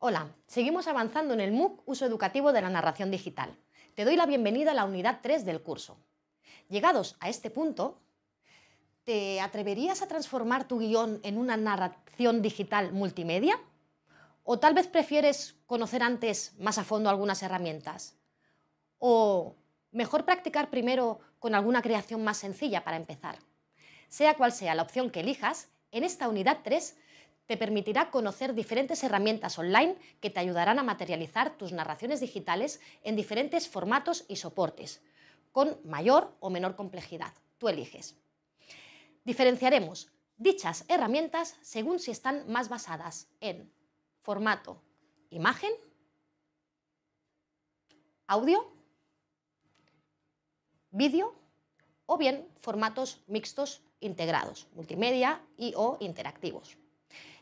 Hola, seguimos avanzando en el MOOC Uso Educativo de la Narración Digital. Te doy la bienvenida a la unidad 3 del curso. Llegados a este punto, ¿te atreverías a transformar tu guión en una narración digital multimedia? ¿O tal vez prefieres conocer antes más a fondo algunas herramientas? ¿O mejor practicar primero con alguna creación más sencilla para empezar? Sea cual sea la opción que elijas, en esta unidad 3 te permitirá conocer diferentes herramientas online que te ayudarán a materializar tus narraciones digitales en diferentes formatos y soportes, con mayor o menor complejidad. Tú eliges. Diferenciaremos dichas herramientas según si están más basadas en formato imagen, audio, vídeo o bien formatos mixtos integrados, multimedia y o interactivos.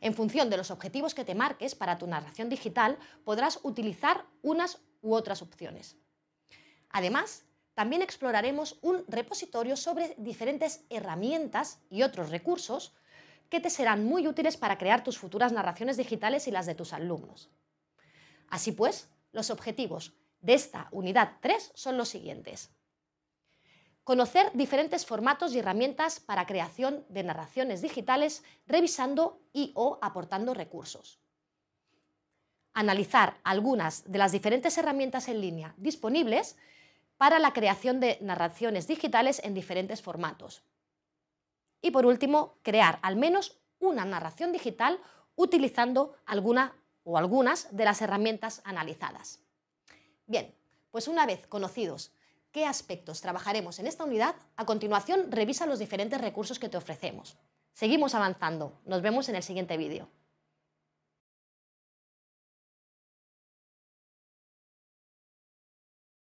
En función de los objetivos que te marques para tu narración digital, podrás utilizar unas u otras opciones. Además, también exploraremos un repositorio sobre diferentes herramientas y otros recursos que te serán muy útiles para crear tus futuras narraciones digitales y las de tus alumnos. Así pues, los objetivos de esta unidad 3 son los siguientes conocer diferentes formatos y herramientas para creación de narraciones digitales, revisando y o aportando recursos. Analizar algunas de las diferentes herramientas en línea disponibles para la creación de narraciones digitales en diferentes formatos. Y por último, crear al menos una narración digital utilizando alguna o algunas de las herramientas analizadas. Bien, pues una vez conocidos qué aspectos trabajaremos en esta unidad, a continuación revisa los diferentes recursos que te ofrecemos. Seguimos avanzando. Nos vemos en el siguiente vídeo.